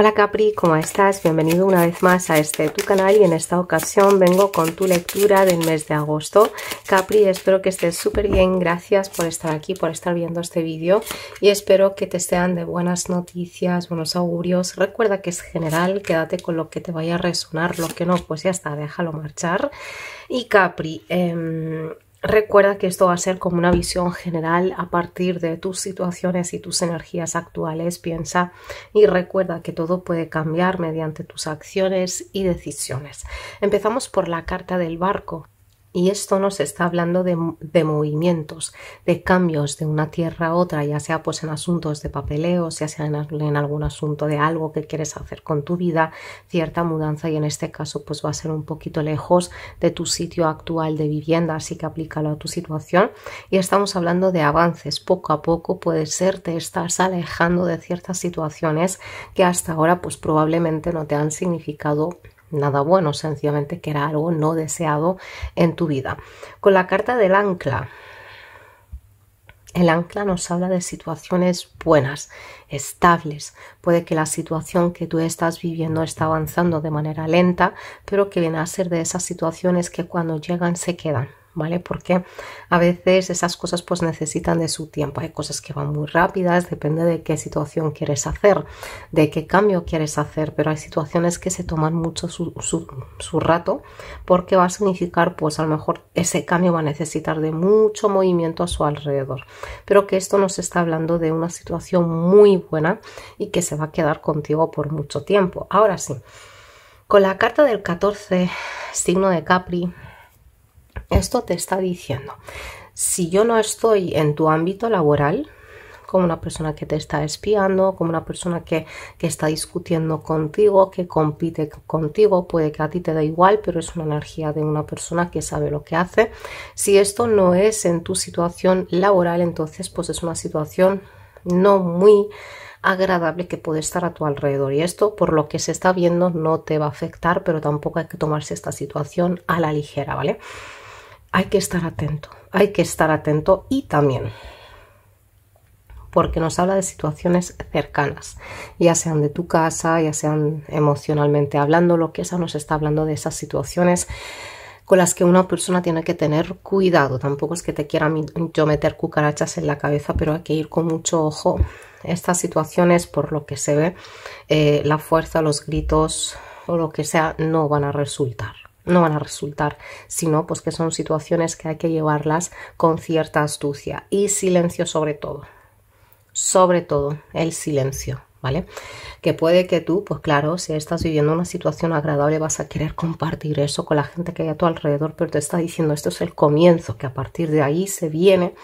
Hola Capri, ¿cómo estás? Bienvenido una vez más a este tu canal y en esta ocasión vengo con tu lectura del mes de agosto. Capri, espero que estés súper bien, gracias por estar aquí, por estar viendo este vídeo y espero que te sean de buenas noticias, buenos augurios. Recuerda que es general, quédate con lo que te vaya a resonar, lo que no, pues ya está, déjalo marchar. Y Capri, eh, Recuerda que esto va a ser como una visión general a partir de tus situaciones y tus energías actuales. Piensa y recuerda que todo puede cambiar mediante tus acciones y decisiones. Empezamos por la carta del barco. Y esto nos está hablando de, movimientos, de cambios de una tierra a otra, ya sea pues en asuntos de papeleo, ya sea en, algún asunto de algo que quieres hacer con tu vida, cierta mudanza y en este caso pues va a ser un poquito lejos de tu sitio actual de vivienda, así que aplícalo a tu situación. Y estamos hablando de avances, poco a poco puede ser te estás alejando de ciertas situaciones que hasta ahora pues probablemente no te han significado nada bueno, sencillamente que era algo no deseado en tu vida. Con la carta del ancla, el ancla nos habla de situaciones buenas, estables. Puede que la situación que tú estás viviendo está avanzando de manera lenta, pero que viene a ser de esas situaciones que cuando llegan se quedan. ¿vale? Porque a veces esas cosas pues necesitan de su tiempo. Hay cosas que van muy rápidas, depende de qué situación quieres hacer, de qué cambio quieres hacer, pero hay situaciones que se toman mucho su, su, su rato porque va a significar pues a lo mejor ese cambio va a necesitar de mucho movimiento a su alrededor. Pero que esto nos está hablando de una situación muy buena y que se va a quedar contigo por mucho tiempo. Ahora sí. Con la carta del 14, signo de Capri, esto te está diciendo, si yo no estoy en tu ámbito laboral, como una persona que te está espiando, como una persona que, está discutiendo contigo, que compite contigo, puede que a ti te da igual, pero es una energía de una persona que sabe lo que hace. Si esto no es en tu situación laboral, entonces pues es una situación no muy agradable que puede estar a tu alrededor y esto por lo que se está viendo no te va a afectar pero tampoco hay que tomarse esta situación a la ligera vale hay que estar atento, hay que estar atento y también porque nos habla de situaciones cercanas, ya sean de tu casa, ya sean emocionalmente hablando, lo que esa nos está hablando de esas situaciones con las que una persona tiene que tener cuidado. Tampoco es que te quiera yo meter cucarachas en la cabeza, pero hay que ir con mucho ojo. Estas situaciones, por lo que se ve, eh, la fuerza, los gritos o lo que sea, no van a resultar no van a resultar, sino pues que son situaciones que hay que llevarlas con cierta astucia y silencio sobre todo, sobre todo el silencio. ¿Vale? Que puede que tú, pues claro, si estás viviendo una situación agradable vas a querer compartir eso con la gente que hay a tu alrededor, pero te está diciendo esto es el comienzo, que a partir de ahí se viene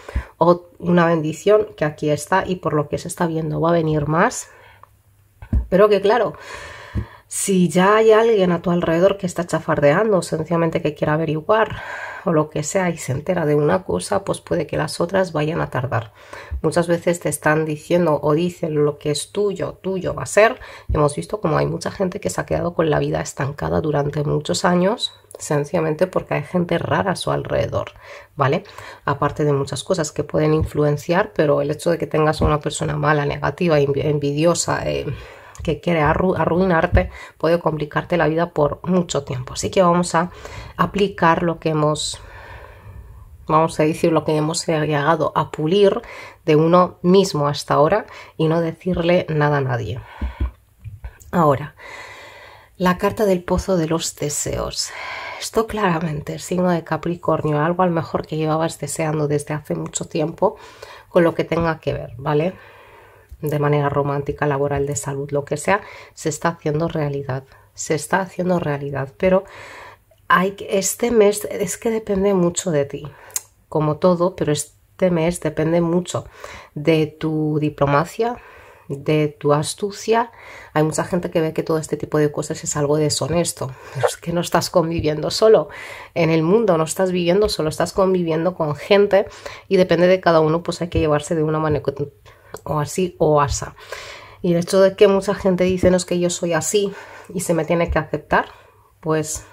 una bendición que aquí está y por lo que se está viendo va a venir más. Pero que claro, si ya hay alguien a tu alrededor que está chafardeando, sencillamente que quiera averiguar o lo que sea y se entera de una cosa, pues puede que las otras vayan a tardar. Muchas veces te están diciendo o dicen lo que es tuyo, tuyo va a ser. Hemos visto como hay mucha gente que se ha quedado con la vida estancada durante muchos años, sencillamente porque hay gente rara a su alrededor, ¿vale? Aparte de muchas cosas que pueden influenciar, pero el hecho de que tengas una persona mala, negativa, envidiosa, eh, que quiere arruinarte, puede complicarte la vida por mucho tiempo. Así que vamos a aplicar lo que hemos, vamos a decir, lo que hemos llegado a pulir de uno mismo hasta ahora y no decirle nada a nadie. Ahora, la carta del pozo de los deseos. Esto claramente es signo de Capricornio, algo al mejor que llevabas deseando desde hace mucho tiempo con lo que tenga que ver, ¿vale? de manera romántica, laboral, de salud, lo que sea, se está haciendo realidad. Se está haciendo realidad, pero hay, este mes es que depende mucho de ti, como todo, pero este mes depende mucho de tu diplomacia, de tu astucia. Hay mucha gente que ve que todo este tipo de cosas es algo deshonesto, pero es que no estás conviviendo solo en el mundo, no estás viviendo solo, estás conviviendo con gente y depende de cada uno, pues hay que llevarse de una manera o así o asa. Y el hecho de que mucha gente dice, no que yo soy así y se me tiene que aceptar, pues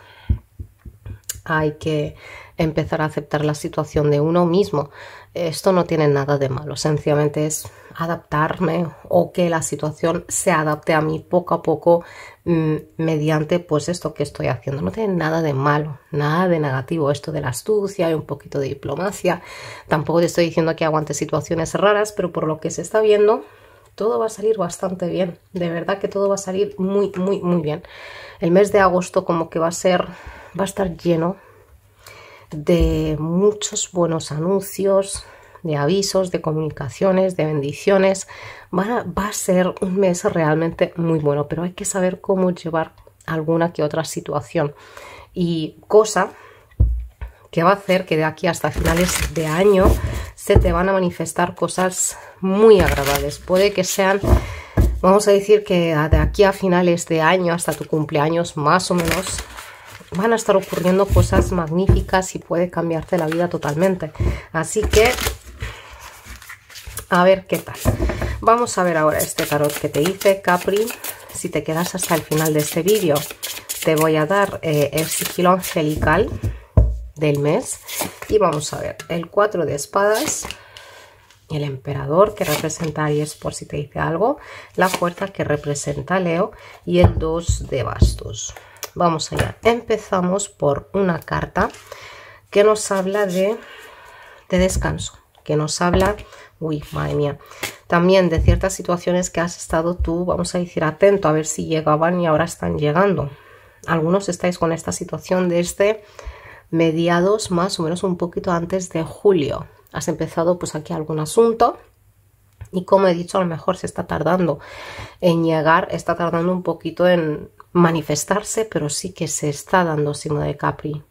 hay que empezar a aceptar la situación de uno mismo. Esto no tiene nada de malo, sencillamente es adaptarme o que la situación se adapte a mí poco a poco mm, mediante pues esto que estoy haciendo. No tiene nada de malo, nada de negativo esto de la astucia y un poquito de diplomacia. Tampoco te estoy diciendo que aguante situaciones raras, pero por lo que se está viendo todo va a salir bastante bien. De verdad que todo va a salir muy, muy, muy bien. El mes de agosto como que va a ser, va a estar lleno de muchos buenos anuncios, de avisos, de comunicaciones, de bendiciones. Va a, ser un mes realmente muy bueno, pero hay que saber cómo llevar alguna que otra situación. Y cosa que va a hacer que de aquí hasta finales de año se te van a manifestar cosas muy agradables. Puede que sean, vamos a decir que de aquí a finales de año, hasta tu cumpleaños más o menos, van a estar ocurriendo cosas magníficas y puede cambiarte la vida totalmente. Así que a ver qué tal. Vamos a ver ahora este tarot que te hice, Capri. Si te quedas hasta el final de este vídeo, te voy a dar eh, el sigilo angelical del mes. Y vamos a ver el 4 de espadas, el emperador que representa Aries por si te dice algo, la fuerza que representa Leo y el 2 de bastos. Vamos allá. Empezamos por una carta que nos habla de, de descanso, que nos habla uy, madre mía, también de ciertas situaciones que has estado tú, vamos a decir, atento a ver si llegaban y ahora están llegando. Algunos estáis con esta situación de este mediados más o menos un poquito antes de julio. Has empezado pues aquí algún asunto y como he dicho, a lo mejor se está tardando en llegar, está tardando un poquito en manifestarse, pero sí que se está dando signo de Capri.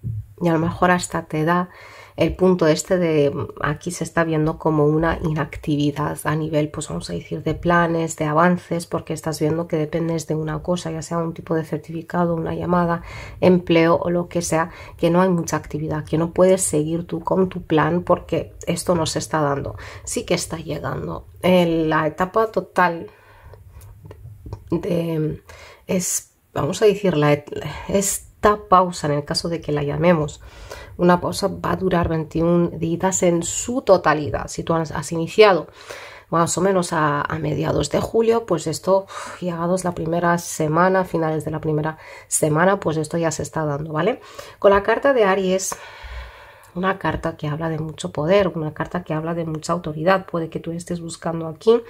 Y a lo mejor hasta te da el punto este de aquí se está viendo como una inactividad a nivel, pues vamos a decir, de planes, de avances, porque estás viendo que dependes de una cosa, ya sea un tipo de certificado, una llamada, empleo o lo que sea, que no hay mucha actividad, que no puedes seguir tú con tu plan porque esto no se está dando. Sí que está llegando. En la etapa total de, es, vamos a decir, la, esta pausa en el caso de que la llamemos una pausa va a durar 21 días en su totalidad. Si tú has, iniciado más o menos a, a, mediados de julio, pues esto, llegados la primera semana, finales de la primera semana, pues esto ya se está dando, ¿vale? Con la carta de Aries una carta que habla de mucho poder, una carta que habla de mucha autoridad. Puede que tú estés buscando aquí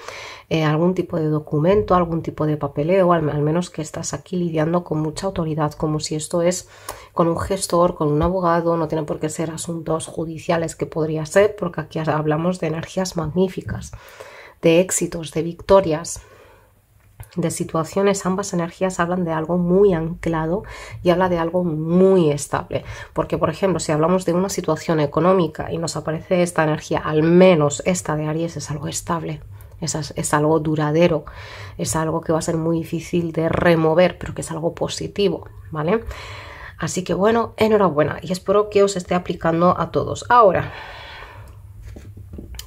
eh, algún tipo de documento, algún tipo de papeleo, al, al menos que estás aquí lidiando con mucha autoridad, como si esto es con un gestor, con un abogado, no tiene por qué ser asuntos judiciales que podría ser, porque aquí hablamos de energías magníficas, de éxitos, de victorias, de situaciones, ambas energías hablan de algo muy anclado y habla de algo muy estable. Porque, por ejemplo, si hablamos de una situación económica y nos aparece esta energía, al menos esta de Aries es algo estable. Es, algo duradero, es algo que va a ser muy difícil de remover, pero que es algo positivo, ¿vale? Así que bueno, enhorabuena y espero que os esté aplicando a todos. Ahora,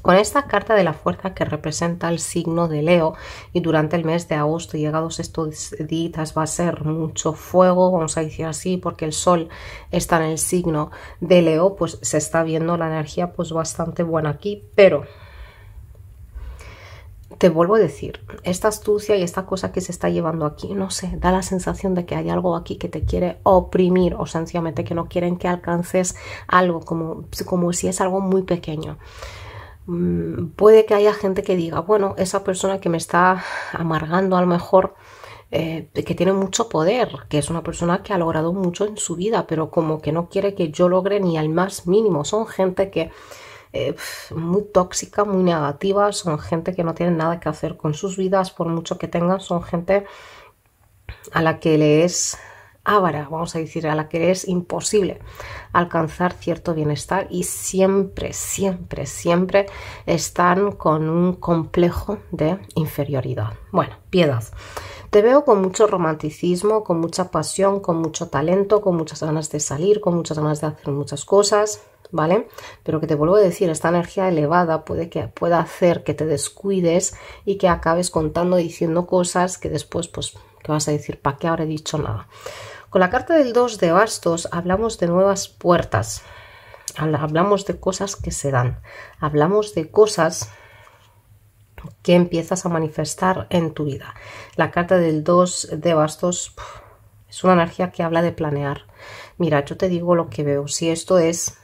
con esta carta de la fuerza que representa el signo de Leo y durante el mes de agosto llegados estos días va a ser mucho fuego, vamos a decir así, porque el sol está en el signo de Leo, pues se está viendo la energía pues bastante buena aquí, pero te vuelvo a decir, esta astucia y esta cosa que se está llevando aquí, no sé, da la sensación de que hay algo aquí que te quiere oprimir o sencillamente que no quieren que alcances algo como, como si es algo muy pequeño. Mm, puede que haya gente que diga, bueno, esa persona que me está amargando a lo mejor, eh, que tiene mucho poder, que es una persona que ha logrado mucho en su vida, pero como que no quiere que yo logre ni al más mínimo. Son gente que eh, muy tóxica, muy negativa, son gente que no tiene nada que hacer con sus vidas, por mucho que tengan, son gente a la que le es ávara, vamos a decir, a la que es imposible alcanzar cierto bienestar y siempre, siempre, siempre están con un complejo de inferioridad. Bueno, piedad. Te veo con mucho romanticismo, con mucha pasión, con mucho talento, con muchas ganas de salir, con muchas ganas de hacer muchas cosas, ¿vale? Pero que te vuelvo a decir, esta energía elevada puede que pueda hacer que te descuides y que acabes contando, diciendo cosas que después, pues ¿Qué vas a decir, ¿para qué habré dicho nada? Con la carta del 2 de bastos hablamos de nuevas puertas, hablamos de cosas que se dan, hablamos de cosas que empiezas a manifestar en tu vida. La carta del 2 de bastos es una energía que habla de planear. Mira, yo te digo lo que veo. Si esto es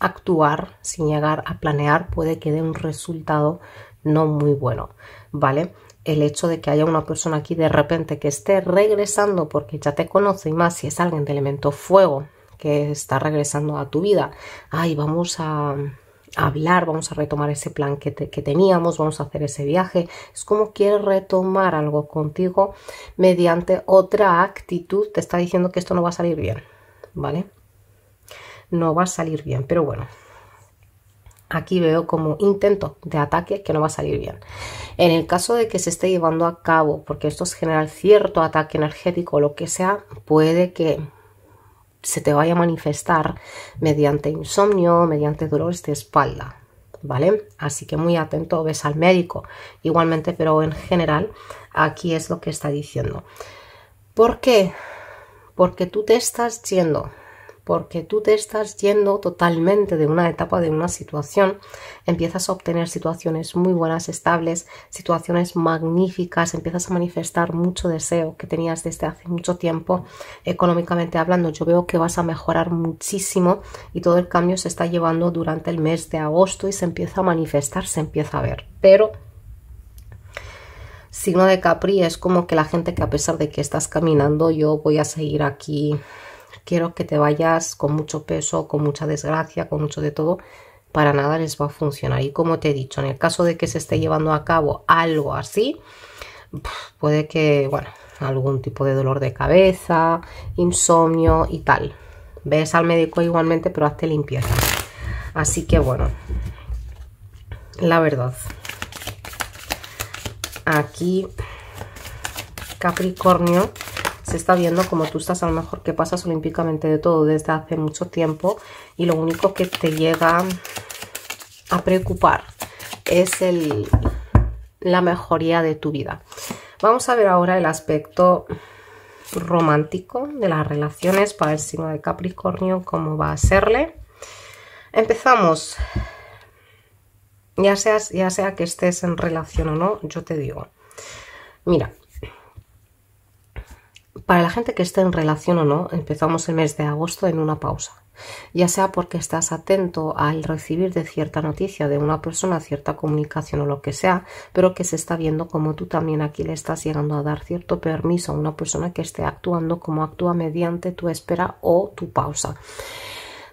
actuar sin llegar a planear, puede que dé un resultado no muy bueno, ¿vale? el hecho de que haya una persona aquí de repente que esté regresando porque ya te conoce y más si es alguien de elemento fuego que está regresando a tu vida. Ay, vamos a, hablar, vamos a retomar ese plan que, que teníamos, vamos a hacer ese viaje. Es como quiere retomar algo contigo mediante otra actitud. Te está diciendo que esto no va a salir bien, ¿vale? No va a salir bien, pero bueno, Aquí veo como intento de ataque que no va a salir bien. En el caso de que se esté llevando a cabo, porque esto es general, cierto ataque energético o lo que sea, puede que se te vaya a manifestar mediante insomnio, mediante dolores de espalda, ¿vale? Así que muy atento, ves al médico igualmente, pero en general aquí es lo que está diciendo. ¿Por qué? Porque tú te estás yendo porque tú te estás yendo totalmente de una etapa, de una situación, empiezas a obtener situaciones muy buenas, estables, situaciones magníficas, empiezas a manifestar mucho deseo que tenías desde hace mucho tiempo, económicamente hablando, yo veo que vas a mejorar muchísimo y todo el cambio se está llevando durante el mes de agosto y se empieza a manifestar, se empieza a ver, pero signo de Capri es como que la gente que a pesar de que estás caminando, yo voy a seguir aquí quiero que te vayas con mucho peso, con mucha desgracia, con mucho de todo, para nada les va a funcionar. Y como te he dicho, en el caso de que se esté llevando a cabo algo así, puede que, bueno, algún tipo de dolor de cabeza, insomnio y tal. Ves al médico igualmente, pero hazte limpieza. Así que bueno, la verdad, aquí Capricornio se está viendo como tú estás a lo mejor que pasas olímpicamente de todo desde hace mucho tiempo y lo único que te llega a preocupar es el, la mejoría de tu vida. Vamos a ver ahora el aspecto romántico de las relaciones para el signo de Capricornio, cómo va a serle. Empezamos. Ya, ya sea que estés en relación o no, yo te digo. Mira, para la gente que esté en relación o no, empezamos el mes de agosto en una pausa, ya sea porque estás atento al recibir de cierta noticia de una persona, cierta comunicación o lo que sea, pero que se está viendo como tú también aquí le estás llegando a dar cierto permiso a una persona que esté actuando como actúa mediante tu espera o tu pausa.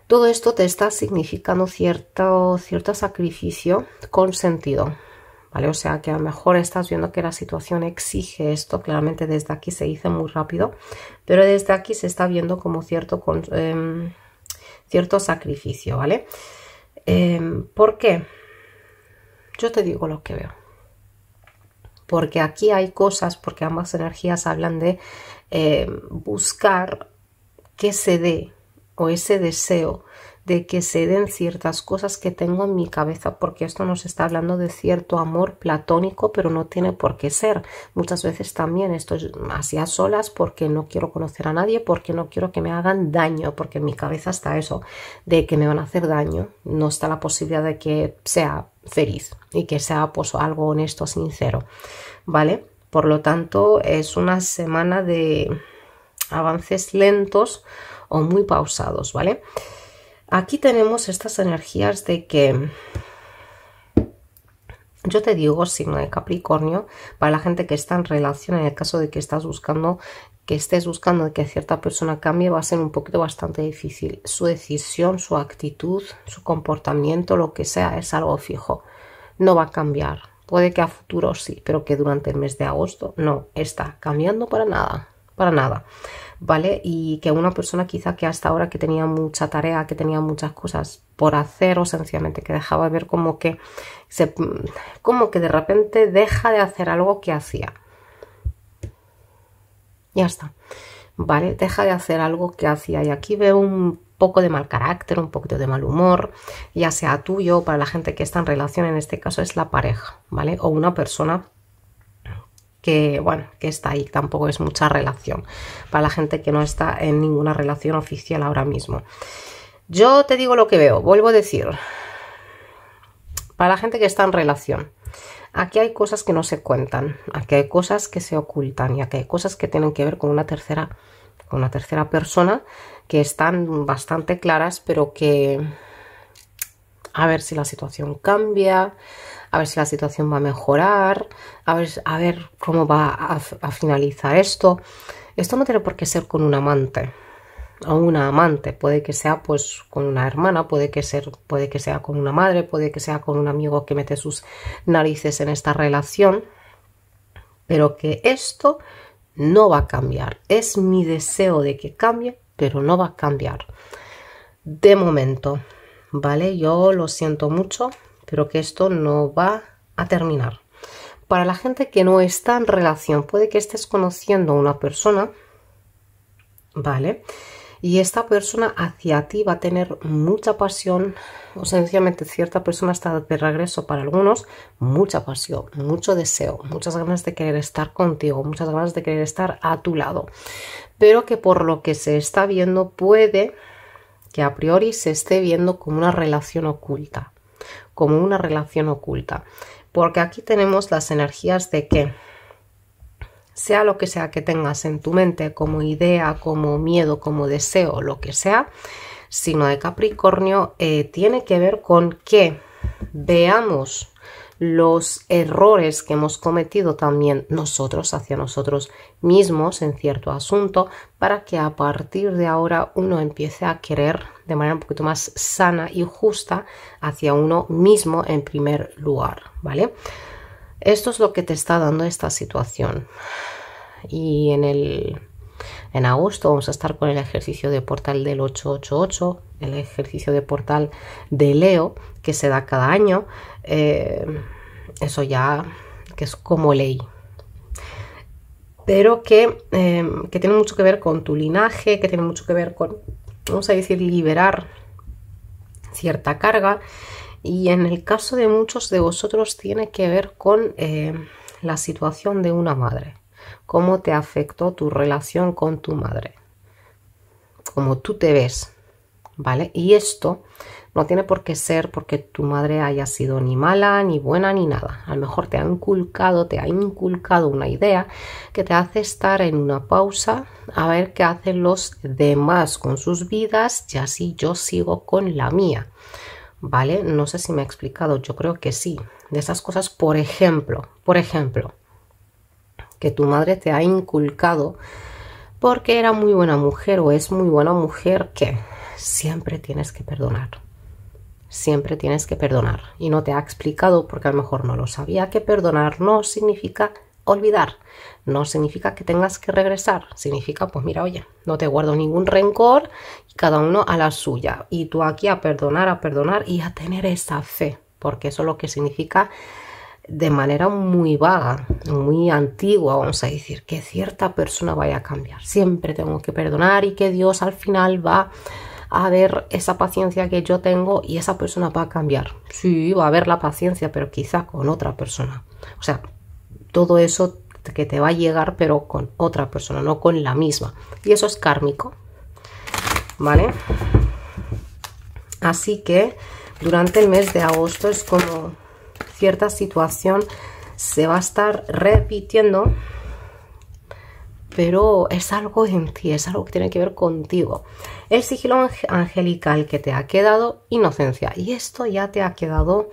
Todo esto te está significando cierto, cierto sacrificio sentido. O sea que a lo mejor estás viendo que la situación exige esto, claramente desde aquí se dice muy rápido, pero desde aquí se está viendo como cierto, em, cierto sacrificio, ¿vale? Em, ¿Por qué? Yo te digo lo que veo. Porque aquí hay cosas, porque ambas energías hablan de eh, buscar que se dé o ese deseo de que se den ciertas cosas que tengo en mi cabeza, porque esto nos está hablando de cierto amor platónico, pero no tiene por qué ser. Muchas veces también estoy a solas porque no quiero conocer a nadie, porque no quiero que me hagan daño, porque en mi cabeza está eso de que me van a hacer daño, no está la posibilidad de que sea feliz y que sea pues algo honesto, sincero, ¿vale? Por lo tanto, es una semana de avances lentos o muy pausados, ¿vale? Aquí tenemos estas energías de que yo te digo, signo de Capricornio, para la gente que está en relación, en el caso de que estás buscando, que estés buscando que cierta persona cambie, va a ser un poquito bastante difícil. Su decisión, su actitud, su comportamiento, lo que sea, es algo fijo. No va a cambiar. Puede que a futuro sí, pero que durante el mes de agosto no está cambiando para nada para nada, ¿vale? Y que una persona quizá que hasta ahora que tenía mucha tarea, que tenía muchas cosas por hacer o sencillamente que dejaba de ver como que, se, como que de repente deja de hacer algo que hacía. Ya está, ¿vale? Deja de hacer algo que hacía y aquí veo un poco de mal carácter, un poquito de mal humor, ya sea tuyo, o para la gente que está en relación, en este caso es la pareja, ¿vale? O una persona que bueno, que está ahí, tampoco es mucha relación para la gente que no está en ninguna relación oficial ahora mismo. Yo te digo lo que veo, vuelvo a decir, para la gente que está en relación, aquí hay cosas que no se cuentan, aquí hay cosas que se ocultan y aquí hay cosas que tienen que ver con una tercera, con una tercera persona que están bastante claras, pero que a ver si la situación cambia, a ver si la situación va a mejorar, a ver, a ver cómo va a, finalizar esto. Esto no tiene por qué ser con un amante o una amante, puede que sea pues con una hermana, puede que, puede que sea con una madre, puede que sea con un amigo que mete sus narices en esta relación, pero que esto no va a cambiar. Es mi deseo de que cambie, pero no va a cambiar. De momento, ¿vale? Yo lo siento mucho, pero que esto no va a terminar. Para la gente que no está en relación, puede que estés conociendo a una persona, ¿vale? Y esta persona hacia ti va a tener mucha pasión, o sencillamente cierta persona está de regreso para algunos, mucha pasión, mucho deseo, muchas ganas de querer estar contigo, muchas ganas de querer estar a tu lado. Pero que por lo que se está viendo puede que a priori se esté viendo como una relación oculta como una relación oculta. Porque aquí tenemos las energías de que, sea lo que sea que tengas en tu mente, como idea, como miedo, como deseo, lo que sea, sino de Capricornio, eh, tiene que ver con que veamos los errores que hemos cometido también nosotros hacia nosotros mismos en cierto asunto para que a partir de ahora uno empiece a querer de manera un poquito más sana y justa hacia uno mismo en primer lugar, ¿vale? Esto es lo que te está dando esta situación. Y en el en agosto vamos a estar con el ejercicio de portal del 888, el ejercicio de portal de Leo que se da cada año. Eh, eso ya que es como ley pero que, em, que, tiene mucho que ver con tu linaje, que tiene mucho que ver con, vamos a decir, liberar cierta carga. Y en el caso de muchos de vosotros tiene que ver con eh, la situación de una madre, cómo te afectó tu relación con tu madre, cómo tú te ves, ¿vale? Y esto no tiene por qué ser porque tu madre haya sido ni mala, ni buena, ni nada. A lo mejor te ha inculcado, te ha inculcado una idea que te hace estar en una pausa a ver qué hacen los demás con sus vidas y así yo sigo con la mía. ¿Vale? No sé si me he explicado, yo creo que sí. De esas cosas, por ejemplo, por ejemplo, que tu madre te ha inculcado porque era muy buena mujer o es muy buena mujer que siempre tienes que perdonar siempre tienes que perdonar. Y no te ha explicado porque a lo mejor no lo sabía que perdonar no significa olvidar, no significa que tengas que regresar, significa pues mira, oye, no te guardo ningún rencor y cada uno a la suya. Y tú aquí a perdonar, a perdonar y a tener esa fe, porque eso es lo que significa de manera muy vaga, muy antigua, vamos a decir, que cierta persona vaya a cambiar. Siempre tengo que perdonar y que Dios al final va a ver esa paciencia que yo tengo y esa persona va a cambiar. Sí, va a haber la paciencia, pero quizá con otra persona. O sea, todo eso que te va a llegar, pero con otra persona, no con la misma. Y eso es kármico. ¿Vale? Así que durante el mes de agosto es como cierta situación se va a estar repitiendo pero es algo en ti, es algo que tiene que ver contigo. El sigilo angelical que te ha quedado inocencia. Y esto ya te ha quedado,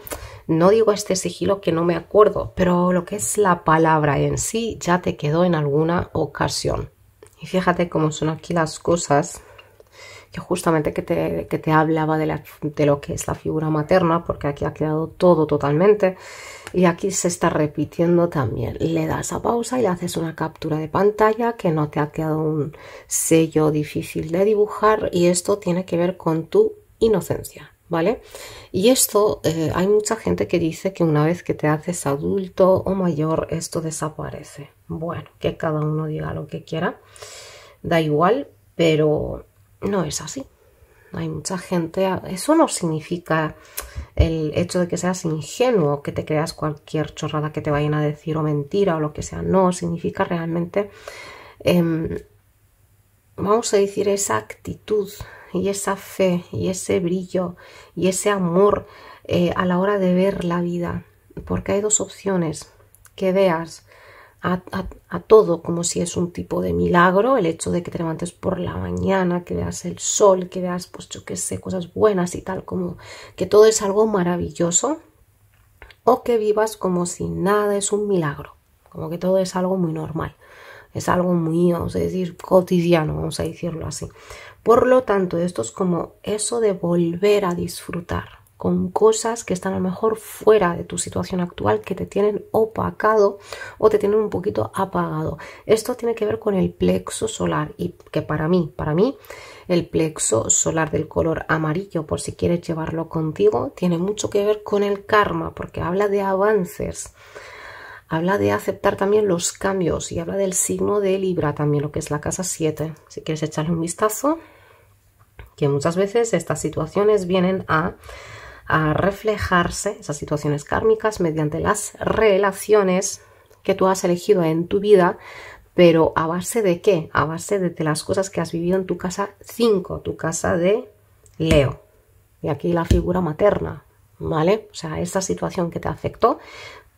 no digo este sigilo que no me acuerdo, pero lo que es la palabra en sí ya te quedó en alguna ocasión. Y fíjate cómo son aquí las cosas que justamente que te, hablaba de, de lo que es la figura materna, porque aquí ha quedado todo totalmente y aquí se está repitiendo también le das a pausa y le haces una captura de pantalla que no te ha quedado un sello difícil de dibujar y esto tiene que ver con tu inocencia ¿Vale? Y esto, eh, hay mucha gente que dice que una vez que te haces adulto o mayor, esto desaparece. Bueno, que cada uno diga lo que quiera, da igual, pero no es así. Hay mucha gente, eso no significa el hecho de que seas ingenuo, que te creas cualquier chorrada que te vayan a decir o mentira o lo que sea, no, significa realmente, em, vamos a decir, esa actitud y esa fe y ese brillo y ese amor eh, a la hora de ver la vida, porque hay dos opciones, que veas a, todo, como si es un tipo de milagro, el hecho de que te levantes por la mañana, que veas el sol, que veas, pues yo qué sé, cosas buenas y tal, como que todo es algo maravilloso, o que vivas como si nada es un milagro, como que todo es algo muy normal, es algo muy, vamos a decir, cotidiano, vamos a decirlo así. Por lo tanto, esto es como eso de volver a disfrutar, con cosas que están a lo mejor fuera de tu situación actual, que te tienen opacado o te tienen un poquito apagado. Esto tiene que ver con el plexo solar y que para mí, para mí, el plexo solar del color amarillo, por si quieres llevarlo contigo, tiene mucho que ver con el karma, porque habla de avances. Habla de aceptar también los cambios y habla del signo de Libra también, lo que es la casa 7. Si quieres echarle un vistazo, que muchas veces estas situaciones vienen a a reflejarse esas situaciones kármicas mediante las relaciones que tú has elegido en tu vida, pero a base de qué? A base de, las cosas que has vivido en tu casa 5, tu casa de Leo. Y aquí la figura materna, ¿vale? O sea, esa situación que te afectó,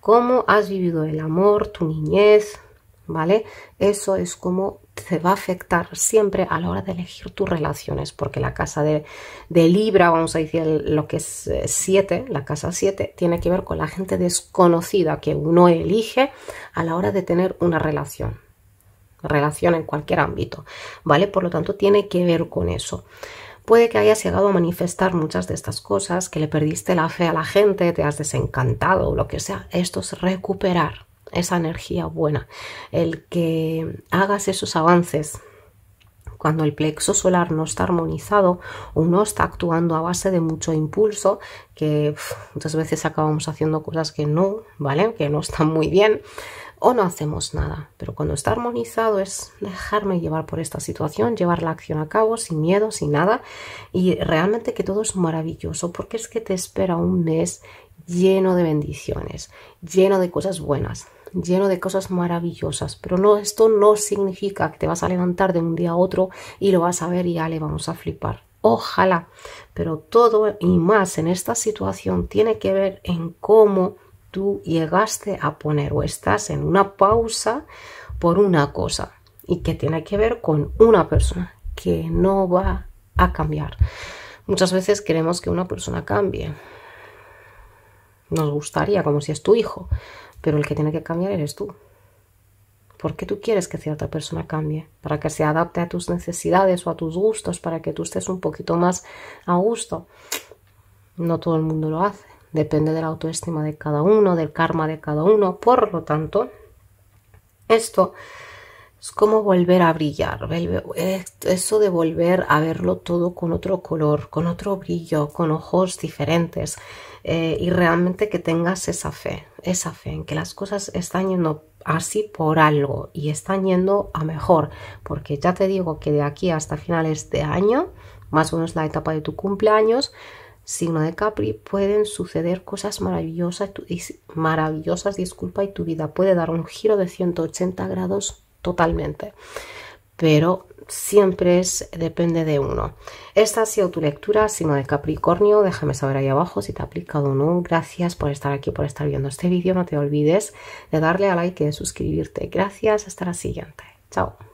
cómo has vivido el amor, tu niñez, ¿vale? Eso es como te va a afectar siempre a la hora de elegir tus relaciones, porque la casa de, de Libra, vamos a decir lo que es 7, eh, la casa 7, tiene que ver con la gente desconocida que uno elige a la hora de tener una relación, relación en cualquier ámbito, ¿vale? Por lo tanto, tiene que ver con eso. Puede que hayas llegado a manifestar muchas de estas cosas, que le perdiste la fe a la gente, te has desencantado, o lo que sea. Esto es recuperar, esa energía buena, el que hagas esos avances. Cuando el plexo solar no está armonizado, uno está actuando a base de mucho impulso, que muchas veces acabamos haciendo cosas que no, ¿vale? Que no están muy bien, o no hacemos nada. Pero cuando está armonizado es dejarme llevar por esta situación, llevar la acción a cabo sin miedo, sin nada, y realmente que todo es maravilloso, porque es que te espera un mes lleno de bendiciones, lleno de cosas buenas lleno de cosas maravillosas. Pero no, esto no significa que te vas a levantar de un día a otro y lo vas a ver y ya le vamos a flipar. Ojalá. Pero todo y más en esta situación tiene que ver en cómo tú llegaste a poner o estás en una pausa por una cosa y que tiene que ver con una persona que no va a cambiar. Muchas veces queremos que una persona cambie. Nos gustaría, como si es tu hijo, pero el que tiene que cambiar eres tú. ¿Por qué tú quieres que cierta persona cambie? Para que se adapte a tus necesidades o a tus gustos, para que tú estés un poquito más a gusto. No todo el mundo lo hace. Depende de la autoestima de cada uno, del karma de cada uno. Por lo tanto, esto es como volver a brillar, eso de volver a verlo todo con otro color, con otro brillo, con ojos diferentes eh, y realmente que tengas esa fe, esa fe en que las cosas están yendo así por algo y están yendo a mejor, porque ya te digo que de aquí hasta finales de año, más o menos la etapa de tu cumpleaños, signo de Capri, pueden suceder cosas maravillosas, maravillosas, disculpa, y tu vida puede dar un giro de 180 grados totalmente. Pero siempre es, depende de uno. Esta ha sido tu lectura, sino de Capricornio. Déjame saber ahí abajo si te ha aplicado o no. Gracias por estar aquí, por estar viendo este vídeo. No te olvides de darle a like y de suscribirte. Gracias, hasta la siguiente. Chao.